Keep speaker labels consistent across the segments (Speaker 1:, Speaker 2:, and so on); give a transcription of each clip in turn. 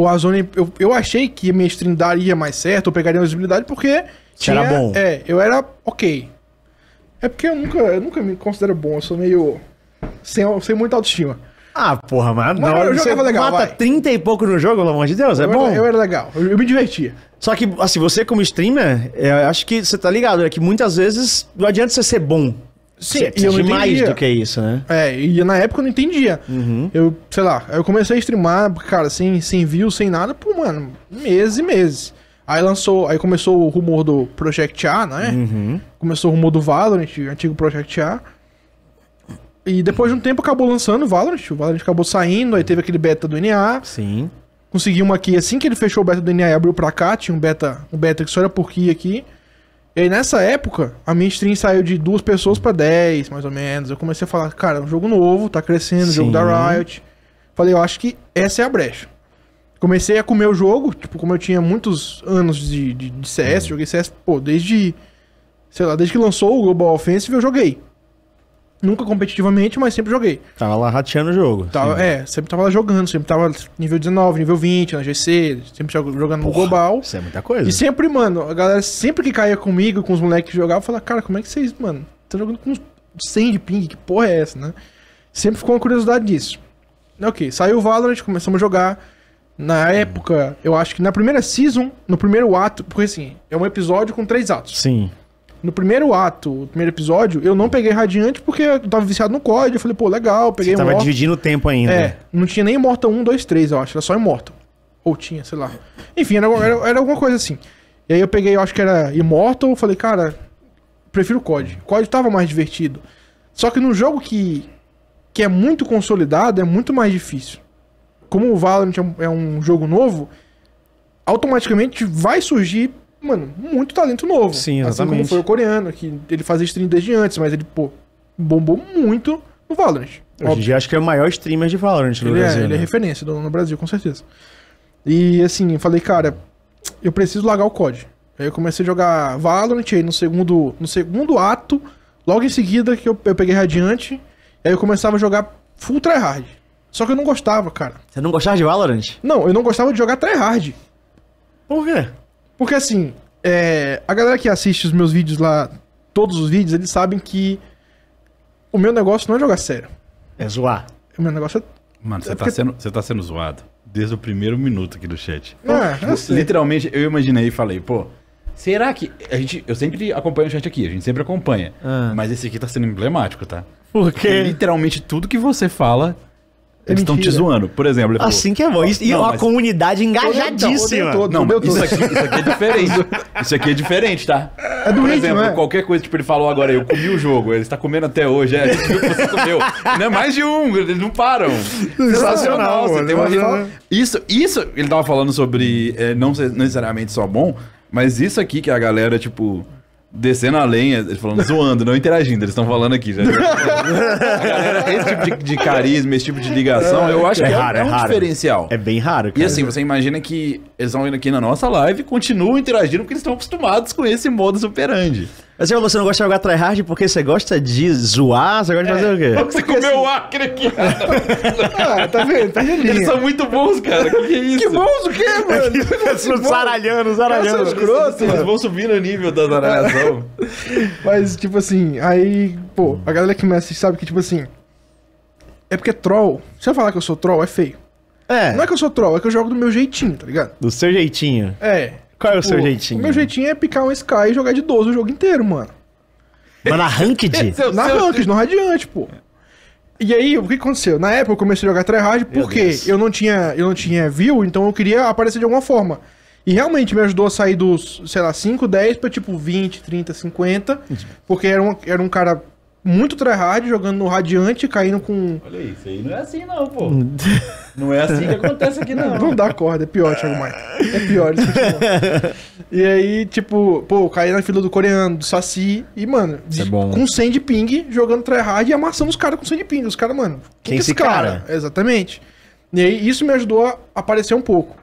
Speaker 1: o Warzone, eu, eu achei que minha stream daria mais certo, eu pegaria uma visibilidade porque tinha, era bom. É, eu era ok. É porque eu nunca, eu nunca me considero bom, eu sou meio. sem, sem muita autoestima. Ah, porra, mas, mas não. Eu jogava legal. Mata vai. 30 e pouco
Speaker 2: no jogo, pelo amor de Deus, é eu é era, bom. eu era legal, eu, eu, me divertia. Só que, assim, você como streamer, é, eu
Speaker 1: acho que você tá ligado, é que muitas vezes não adianta você ser bom. Sim, eu não mais entendia. do que isso, né? É, e na época eu não entendia. Uhum. Eu, sei lá, eu comecei a streamar, cara, sem, sem view, sem nada, por, mano, meses e meses. Aí lançou, aí começou o rumor do Project A, né? Uhum. Começou o rumor do Valorant, antigo Project A. E depois de um tempo acabou lançando o Valorant, o Valorant acabou saindo, aí teve aquele beta do NA. Sim. Consegui uma aqui, assim que ele fechou o beta do NA e abriu pra cá, tinha um beta, um beta que só era por key aqui. E aí, nessa época, a minha stream saiu de duas pessoas para dez, mais ou menos. Eu comecei a falar, cara, é um jogo novo, tá crescendo, Sim. jogo da Riot. Falei, eu acho que essa é a brecha. Comecei a comer o jogo, tipo, como eu tinha muitos anos de, de, de CS, uhum. joguei CS, pô, desde, sei lá, desde que lançou o Global Offensive eu joguei. Nunca competitivamente, mas sempre joguei. Tava lá rateando o jogo. Tava, é, sempre tava lá jogando, sempre tava nível 19, nível 20, na GC, sempre jogando Porra, no global. Isso é muita coisa. E sempre, mano, a galera sempre que caía comigo, com os moleques que jogavam, falava, cara, como é que vocês, mano, tá jogando com 100 de ping, que porra é essa, né? Sempre ficou uma curiosidade disso. Ok, saiu o Valorant, começamos a jogar. Na época, eu acho que na primeira season, no primeiro ato, porque assim, é um episódio com três atos. Sim. No primeiro ato, no primeiro episódio, eu não peguei Radiante porque eu tava viciado no código. Eu falei, pô, legal, peguei Você tava
Speaker 2: dividindo o tempo ainda. É,
Speaker 1: não tinha nem Immortal 1, 2, 3, eu acho. Era só Immortal. Ou tinha, sei lá. Enfim, era, era, era alguma coisa assim. E aí eu peguei, eu acho que era Immortal, falei, cara, prefiro o COD. O COD tava mais divertido. Só que no jogo que, que é muito consolidado, é muito mais difícil. Como o Valorant é um é jogo novo, automaticamente vai surgir mano, muito talento novo. Sim, exatamente. Assim como foi o coreano, que ele fazia stream desde antes, mas ele, pô, bombou muito no Valorant. Hoje óbvio. em
Speaker 2: dia acho que é o maior streamer de Valorant no ele é, Brasil. É, Ele é né?
Speaker 1: referência no Brasil, com certeza. E assim, eu falei, cara, eu preciso largar o COD. Aí eu comecei a jogar Valorant, aí no segundo, no segundo ato, logo em seguida que eu, eu peguei Radiante, aí eu começava a jogar full tryhard. Só que eu não gostava, cara. Você não gostava de Valorant? Não, eu não gostava de jogar tryhard. Por quê? Porque assim, é, a galera que assiste os meus vídeos lá, todos os vídeos, eles sabem que o meu negócio não é jogar
Speaker 3: sério. É zoar. O meu negócio é. Mano, você, é tá, porque... sendo, você tá sendo zoado desde o primeiro minuto aqui do chat. Ah, eu, sei. Literalmente, eu imaginei e falei, pô, será que. A gente, eu sempre acompanho o chat aqui, a gente sempre acompanha. Ah. Mas esse aqui tá sendo emblemático, tá? Porque literalmente tudo que você fala
Speaker 1: é eles estão te zoando,
Speaker 3: por exemplo. assim que é bom. e não, uma comunidade então, engajadíssima. Todo, não, todo, isso, aqui, isso aqui é diferente. isso aqui é diferente, tá? É do Por exemplo, é? qualquer coisa, tipo, ele falou agora, eu comi o jogo, ele está comendo até hoje. É, você comeu. Não é mais de um, eles não param. Sensacional. Você tem uma... Isso, isso, ele tava falando sobre é, não necessariamente só bom, mas isso aqui que a galera, tipo descendo a lenha, eles falando, zoando, não interagindo, eles estão falando aqui já. esse tipo de, de, carisma, esse tipo de ligação, eu acho é que é raro, é, é, um raro. diferencial. É bem raro, cara. E assim, você imagina que eles estão vindo aqui na nossa live, continuam interagindo porque eles estão acostumados com esse modo operandi. Eu sei, mas você não gosta de jogar tryhard porque você gosta de zoar? Você gosta de fazer é. o quê? Você comeu assim, o assim... Acre aqui, ah, tá vendo? Tá gelinha. Eles são muito bons, cara. Que, é isso? Que bons o quê, é mano? que bom. Zaralhando, zaralhando. escroto, Eles vão subindo o nível da zaralhação.
Speaker 1: mas, tipo assim, aí, pô, a galera que me assiste sabe que, tipo assim, é porque troll, se eu falar que eu sou troll, é feio. É. Não é que eu sou troll, é que eu jogo do meu jeitinho, tá ligado? Do
Speaker 2: seu jeitinho.
Speaker 1: É. Qual é o tipo, seu jeitinho? meu jeitinho é picar um Sky e jogar de 12 o jogo inteiro, mano. Mas na Ranked? na Ranked, no Radiante, pô. E aí, o que aconteceu? Na época eu comecei a jogar tryhard porque eu não, tinha, eu não tinha view, então eu queria aparecer de alguma forma. E realmente me ajudou a sair dos, sei lá, 5, 10 pra tipo 20, 30, 50. Porque era um, era um cara muito tryhard, jogando no radiante, caindo com.
Speaker 3: Olha isso aí, não é assim não, pô. não é assim que acontece aqui não. Não dá corda, é pior, Thiago Maia.
Speaker 1: É pior isso E aí, tipo, pô, caí na fila do coreano, do Saci, e, mano, é bom. com 100 ping, jogando tryhard e amassando os caras com 100 ping. Os caras, mano, quem é esse cara? cara? Exatamente. E aí, isso me ajudou a aparecer um pouco.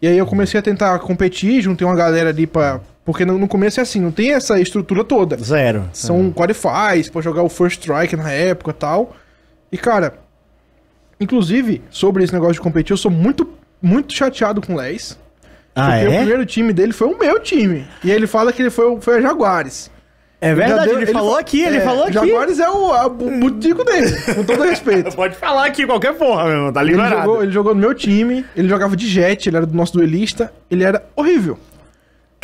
Speaker 1: E aí eu comecei a tentar competir, juntei uma galera ali pra, porque no, no começo é assim, não tem essa estrutura toda. Zero. São é. qualifies, pode jogar o first strike na época e tal. E, cara, inclusive, sobre esse negócio de competir, eu sou muito, muito chateado com o Les. Ah, porque é? o primeiro time dele foi o meu time. E ele fala que ele foi, foi a Jaguares. É verdade, deu, ele, falou aqui, ele é, falou aqui. Jaguares é o, a, o butico dele, com todo respeito. Pode falar aqui qualquer porra, meu irmão, tá liberado. Ele jogou, ele jogou no meu time, ele jogava de jet, ele era do nosso duelista, ele era horrível.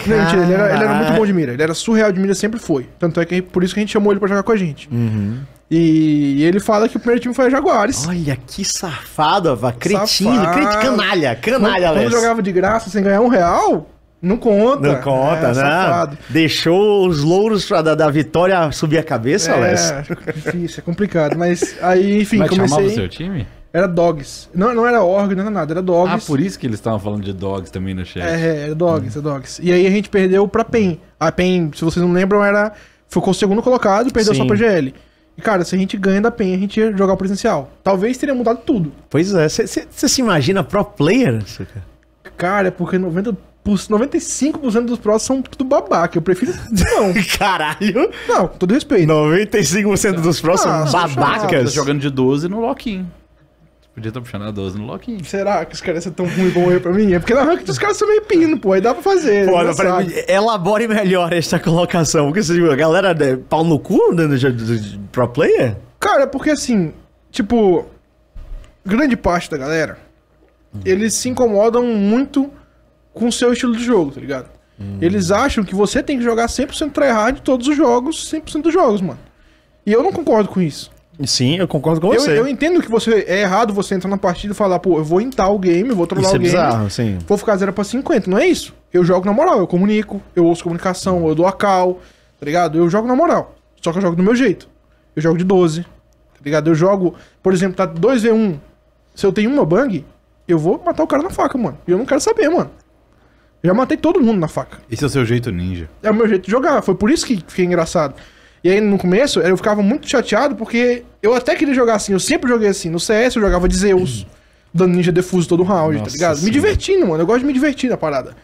Speaker 1: Não, mentira, ele era, ele era, muito bom de mira. Ele era surreal de mira, sempre foi. Tanto é que por isso que a gente chamou ele pra jogar com a gente. Uhum. E ele fala que o primeiro time foi a Jaguares. Olha que safado, Ava. Cretino, canalha, canalha, Quando, quando jogava de graça sem ganhar um real, não conta. Não conta, é, né? Safado.
Speaker 2: Deixou os louros pra, da, da vitória subir a cabeça, é, É,
Speaker 1: difícil, é complicado. Mas aí, enfim, começou comecei... Mas chamava o seu time? Era dogs. Não, não era org, não era nada, era dogs. Ah, por isso que
Speaker 3: eles estavam falando de dogs também no chat.
Speaker 1: É, era é, dogs, hum. dogs. E aí a gente perdeu pra PEN. A PEN, se vocês não lembram, era. Ficou o segundo colocado e perdeu Sim. só pra GL. E, cara, se a gente ganha da PEN, a gente ia jogar o presencial. Talvez teria mudado tudo. Pois é, você se imagina pro player? Cara, é porque 90 95% dos prós são tudo babaca. Eu prefiro. Não. Caralho! Não, com todo respeito. 95% dos prós ah, são babacas. Tá jogando
Speaker 3: de 12 no lock-in. Podia estar puxando a 12 no loquinho.
Speaker 1: Será que os caras são tão ruim bom aí pra mim? É porque na ranking os caras são meio pino, pô. Aí dá pra fazer. Pô, dá pra...
Speaker 3: Elabore melhor esta
Speaker 1: colocação. Porque você a galera é pau no cu né, do, pro player? Cara, porque assim, tipo, grande parte da galera, uhum. eles se incomodam muito com o seu estilo de jogo, tá ligado? Uhum. Eles acham que você tem que jogar 100% tryhard em todos os jogos, 100% dos jogos, mano. E eu não concordo com isso. Sim, eu concordo com você. Eu entendo que você é errado você entrar na partida e falar, pô, eu vou entrar o game, vou trollar o é game. É bizarro, sim. Vou ficar 0 pra 50, não é isso? Eu jogo na moral, eu comunico, eu ouço comunicação, eu dou a cal, tá ligado? Eu jogo na moral. Só que eu jogo do meu jeito. Eu jogo de 12, tá ligado? Eu jogo, por exemplo, tá 2v1. Se eu tenho uma bang, eu vou matar o cara na faca, mano. E eu não quero saber, mano. Eu já matei todo mundo na faca.
Speaker 3: Esse é o seu jeito ninja.
Speaker 1: É o meu jeito de jogar. Foi por isso que fiquei engraçado. E aí no começo eu ficava muito chateado porque eu até queria jogar assim, eu sempre joguei assim. No CS eu jogava de Zeus, dando ninja defuso todo round, tá Nossa tá ligado? Senhora. Me divertindo, mano. Eu gosto de me divertir na parada.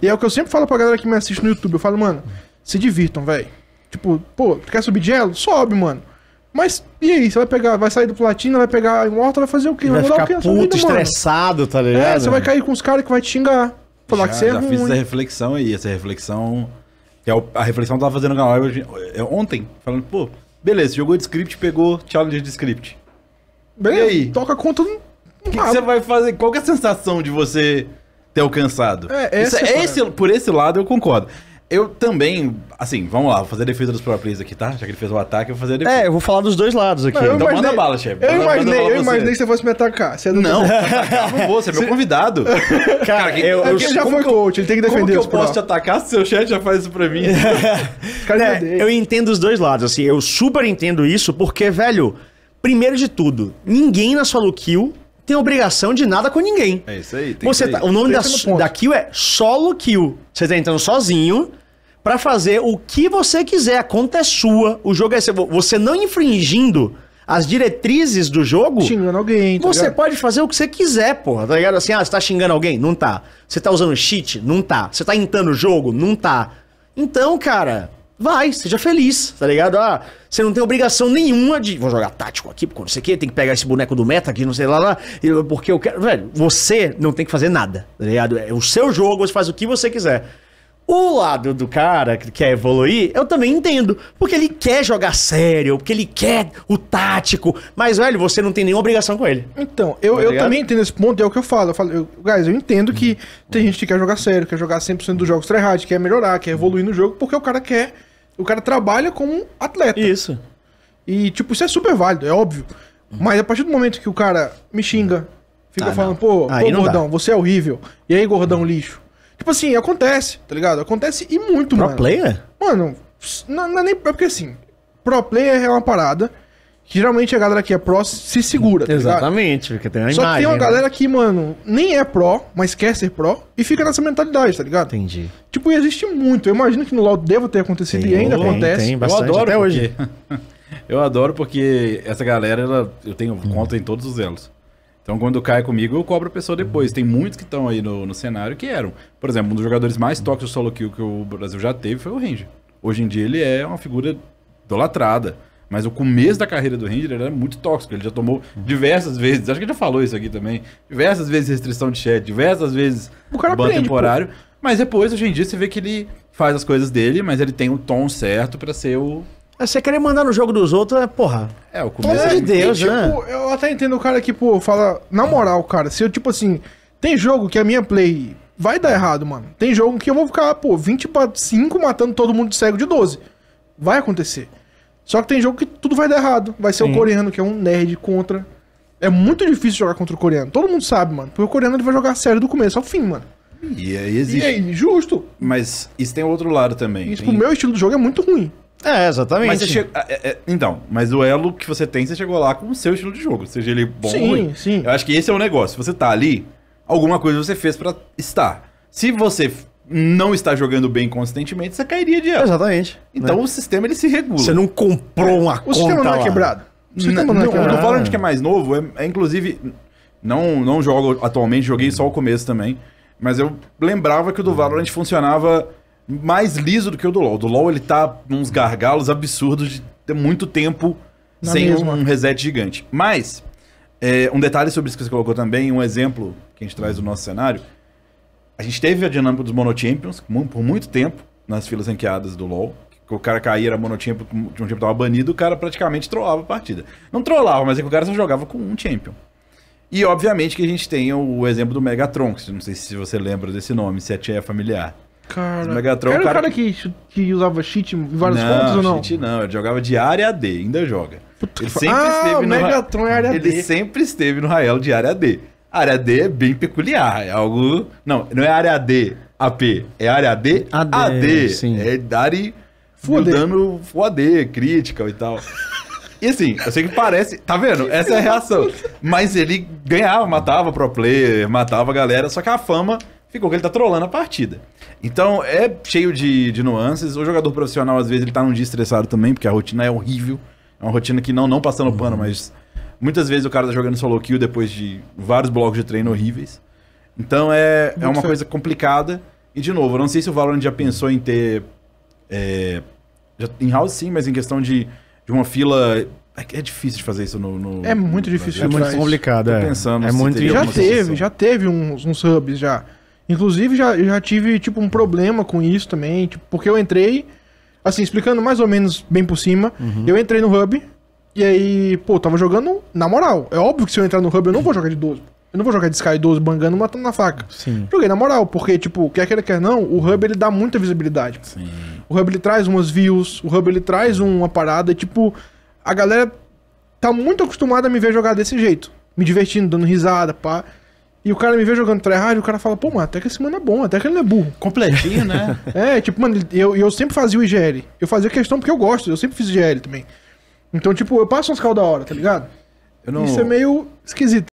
Speaker 1: E é o que eu sempre falo pra galera que me assiste no YouTube. Eu falo, mano, se divirtam, velho. Tipo, pô, tu quer subir de elo? Sobe, mano. Mas e aí? Você vai pegar, vai sair do platina, vai pegar imortal, vai fazer o quê? Vai, vai mudar ficar o quê? Tá puto, vida, estressado,
Speaker 3: tá ligado? É, você vai
Speaker 1: cair com os caras que vai te xingar. Falar já, que você é já ruim. fiz essa
Speaker 3: reflexão aí, essa reflexão que é a reflexão que eu tava fazendo na live é, ontem, falando, pô, beleza, jogou de script, pegou challenge de script. Beleza, e aí? toca conta no. O que, você vai fazer? Qual é a sensação de você ter alcançado? É, essa Isso, é, é esse, por esse lado eu concordo. Eu também, assim, vamos lá, vou fazer a defesa dos próprios aqui, tá? Já que ele fez o ataque, eu vou fazer a defesa. É, eu vou falar dos dois lados aqui. Não, eu então imaginei, manda bala, chefe. Eu imaginei, eu imaginei
Speaker 1: que você fosse me atacar. Você não, não, não
Speaker 3: vou, você é meu convidado. Cara, cara eu, eu, ele já foi
Speaker 1: coach, ele tem que defender Como que eu
Speaker 3: posso te atacar se seu chat já faz isso pra mim?
Speaker 2: cara, é, né, eu entendo os dois lados, assim, eu super entendo isso, porque, velho, primeiro de tudo, ninguém na solo kill tem obrigação de nada com ninguém. É
Speaker 3: isso aí. Tem você tá,
Speaker 2: o nome da, da kill é solo kill. Você tá entrando sozinho, para fazer o que você quiser. A conta é sua, o jogo é seu. Você não infringindo as diretrizes do jogo. Xingando alguém. Tá você ligado? pode fazer o que você quiser, porra, tá ligado? Assim, ah, você tá xingando alguém? Não tá. Você tá usando cheat? Não tá. Você tá intando o jogo? Não tá. Então, cara, vai, seja feliz, tá ligado? Ah, você não tem obrigação nenhuma de. Vou jogar tático aqui, porque não sei o que, tem que pegar esse boneco do meta aqui, não sei lá, lá porque eu quero. Velho, você não tem que fazer nada, tá ligado? É o seu jogo, você faz o que você quiser. O lado do cara que quer evoluir, eu também entendo. Porque ele quer jogar sério, porque ele quer o tático. Mas, velho, você não tem nenhuma obrigação com ele.
Speaker 1: Então, eu, tá eu também entendo esse ponto, e é o que eu falo. Eu falo, eu, guys, eu entendo que uhum. tem gente que quer jogar sério, quer jogar 100% dos jogos tryhard, quer melhorar, quer evoluir no jogo, porque o cara quer. O cara trabalha como um atleta. Isso. E, tipo, isso é super válido, é óbvio. Uhum. Mas a partir do momento que o cara me xinga, fica ah, falando, pô, pô gordão, dá. você é horrível. E aí, gordão lixo. Tipo assim, acontece, tá ligado? Acontece e muito, pro mano. Pro player? Mano, não, não é nem. É porque assim, pro player é uma parada que geralmente a galera que é pró se segura. Tá
Speaker 2: Exatamente, porque tem uma Só imagem. Só que tem uma né? galera
Speaker 1: que, mano, nem é pró, mas quer ser pró e fica nessa mentalidade, tá ligado? Entendi. Tipo, existe muito. Eu imagino que no LoL deva ter acontecido tem, e ainda tem, acontece. Tem bastante, eu adoro até porque...
Speaker 3: hoje. eu adoro porque essa galera, ela, eu tenho hum. conta em todos os elos. Então, quando cai comigo, eu cobro a pessoa depois. Tem muitos que estão aí no, no cenário que eram. Por exemplo, um dos jogadores mais toques do solo kill que o Brasil já teve foi o Ranger. Hoje em dia ele é uma figura idolatrada. Mas o começo da carreira do Ranger era muito tóxico. Ele já tomou diversas vezes, acho que ele já falou isso aqui também. Diversas vezes restrição de chat, diversas vezes o ban aprende, temporário. Pô. Mas depois, hoje em dia, você vê que ele faz as coisas dele, mas ele tem o tom certo para ser o, é, você querer mandar no jogo dos outros, é porra. É, o começo. É de Deus, e, né? tipo,
Speaker 1: né? Eu até entendo o cara que, pô, fala. Na moral, cara, se eu, tipo assim, tem jogo que a minha play vai dar errado, mano. Tem jogo que eu vou ficar, pô, 20 para 5 matando todo mundo de cego de 12. Vai acontecer. Só que tem jogo que tudo vai dar errado. Vai ser Sim. o coreano, que é um nerd contra. É muito difícil jogar contra o coreano. Todo mundo sabe, mano. Porque o coreano ele vai jogar sério do começo ao fim, mano.
Speaker 3: E aí existe. E aí, justo. Mas isso tem outro lado também. Isso, tem... pro
Speaker 1: meu estilo de jogo é muito ruim. É, exatamente. Mas chega...
Speaker 3: É, é, é, então, mas o elo que você tem, você chegou lá com o seu estilo de jogo, seja ele bom sim, ou ruim. Sim. Eu acho que esse é o negócio. Você tá ali, alguma coisa você fez para estar. Se você não está jogando bem consistentemente, você cairia de elo. Exatamente. Então né? o sistema ele se regula. Você não comprou uma o conta. É o sistema não é quebrado. O sistema não, não é quebrado. No Valorant que é mais novo, é, é inclusive. Não, não jogo atualmente, joguei só o começo também. Mas eu lembrava que o do hum. Valorant funcionava mais liso do que o do LoL. Do LoL ele tá uns gargalos absurdos de ter muito tempo Na sem mesma. um reset gigante. Mas, é, um detalhe sobre isso que você colocou também, um exemplo que a gente traz do nosso cenário. A gente teve a dinâmica dos monochampions por muito tempo nas filas ranqueadas do LoL. o cara caía, era monochampion, de um champion tava banido, o cara praticamente trollava a partida. Não trollava, mas é que o cara só jogava com um champion. E obviamente que a gente tem o exemplo do Megatron, que não sei se você lembra desse nome, se é, é familiar.
Speaker 1: Cara, Megatron, era o é cara, cara que, que usava cheat em vários não, ou não?
Speaker 3: Cheat não, ele jogava de área AD, ainda joga. Puta ele sempre ah, esteve o no Megatron é área AD. Ele sempre esteve no Rael de área AD. área D é bem peculiar, é algo. Não, não é área D, AP, é área D, AD. AD sim. É Dari dando AD, crítica e tal. E assim, eu sei que parece. Tá vendo? Essa é a reação. Mas ele ganhava, matava pro player, matava a galera, só que a fama Ficou que ele tá trolando a partida. Então é cheio de, de nuances. O jogador profissional, às vezes, ele tá num dia estressado também, porque a rotina é horrível. É uma rotina que não, não passando pano, mas muitas vezes o cara tá jogando solo kill depois de vários blocos de treino horríveis. Então é, é uma coisa complicada. E, de novo, eu não sei se o Valorant já pensou em ter. É, já, em house sim, mas em questão de, de uma fila é, é difícil de fazer isso no. no é muito no difícil, é muito complicado. É. pensando. É assim, muito. Já teve,
Speaker 1: já teve uns, uns hubs já. Inclusive, já, já tive, tipo, um problema com isso também, tipo, porque eu entrei, assim, explicando mais ou menos bem por cima, uhum. eu entrei no Hub, e aí, pô, tava jogando na moral. É óbvio que se eu entrar no Hub, eu não vou jogar de 12. Eu não vou jogar de Sky 12 bangando, matando na faca. Sim. Joguei na moral, porque, tipo, quer queira, quer não, o Hub ele dá muita visibilidade. Sim. O Hub ele traz umas views, o Hub ele traz uma parada, tipo, a galera tá muito acostumada a me ver jogar desse jeito. Me divertindo, dando risada, pá. E o cara me vê jogando tryhard e o cara fala, pô, mano, até que esse mano é bom, até que ele não é burro. Completinho, né? é, tipo, mano, eu, eu sempre fazia o IGL. Eu fazia questão porque eu gosto, eu sempre fiz IGL também. Então, tipo, eu passo uns cal da hora, tá ligado? Não... Isso é meio esquisito.